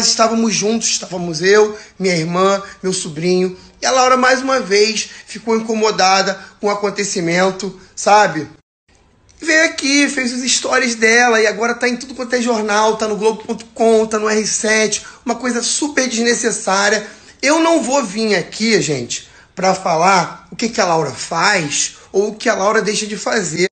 Nós estávamos juntos, estávamos eu, minha irmã, meu sobrinho, e a Laura mais uma vez ficou incomodada com o acontecimento, sabe? Veio aqui, fez os stories dela e agora tá em tudo quanto é jornal, tá no Globo.com, tá no R7, uma coisa super desnecessária. Eu não vou vir aqui, gente, para falar o que, que a Laura faz ou o que a Laura deixa de fazer,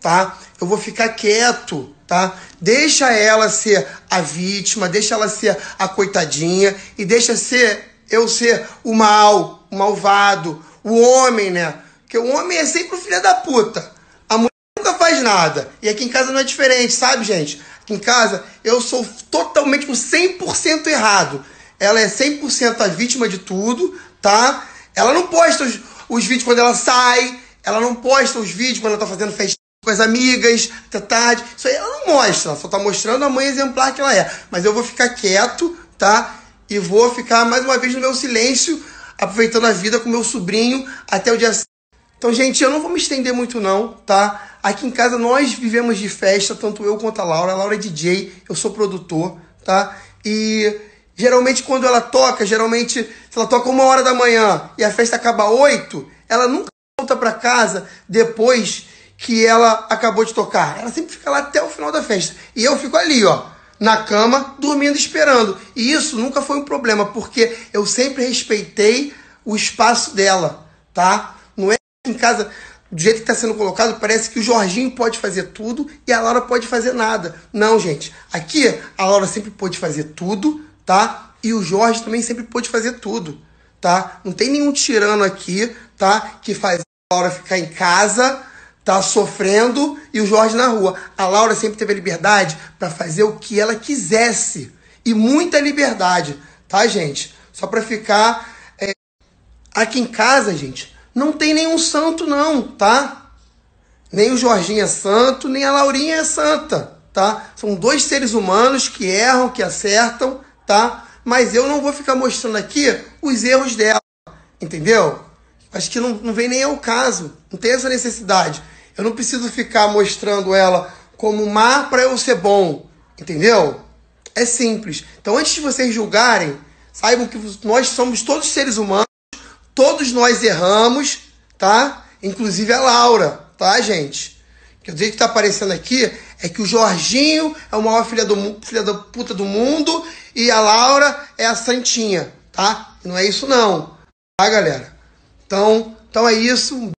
tá? eu vou ficar quieto, tá? Deixa ela ser a vítima, deixa ela ser a coitadinha e deixa ser eu ser o mal, o malvado, o homem, né? Porque o homem é sempre o filho da puta. A mulher nunca faz nada. E aqui em casa não é diferente, sabe, gente? Aqui em casa eu sou totalmente um 100% errado. Ela é 100% a vítima de tudo, tá? Ela não posta os, os vídeos quando ela sai, ela não posta os vídeos quando ela tá fazendo festa com as amigas, até tarde. Isso aí ela não mostra, ela só tá mostrando a mãe exemplar que ela é. Mas eu vou ficar quieto, tá? E vou ficar mais uma vez no meu silêncio, aproveitando a vida com meu sobrinho até o dia. Então, gente, eu não vou me estender muito, não, tá? Aqui em casa nós vivemos de festa, tanto eu quanto a Laura. A Laura é DJ, eu sou produtor, tá? E geralmente quando ela toca, geralmente, se ela toca uma hora da manhã e a festa acaba oito, ela nunca volta para casa depois que ela acabou de tocar. Ela sempre fica lá até o final da festa. E eu fico ali, ó, na cama, dormindo esperando. E isso nunca foi um problema, porque eu sempre respeitei o espaço dela, tá? Não é em casa, do jeito que está sendo colocado, parece que o Jorginho pode fazer tudo e a Laura pode fazer nada. Não, gente. Aqui, a Laura sempre pôde fazer tudo, tá? E o Jorge também sempre pôde fazer tudo, tá? Não tem nenhum tirano aqui, tá? Que faz a Laura ficar em casa tá sofrendo e o Jorge na rua. A Laura sempre teve a liberdade para fazer o que ela quisesse e muita liberdade, tá, gente? Só para ficar é... aqui em casa, gente, não tem nenhum santo não, tá? Nem o Jorginho é santo, nem a Laurinha é santa, tá? São dois seres humanos que erram, que acertam, tá? Mas eu não vou ficar mostrando aqui os erros dela, entendeu? Acho que não, não vem nem ao caso, não tem essa necessidade. Eu não preciso ficar mostrando ela como má para eu ser bom, entendeu? É simples. Então, antes de vocês julgarem, saibam que nós somos todos seres humanos, todos nós erramos, tá? Inclusive a Laura, tá, gente? Que o jeito que tá aparecendo aqui é que o Jorginho é o maior filha, do, filha da puta do mundo e a Laura é a santinha, tá? Não é isso não, tá, galera? Então, então é isso.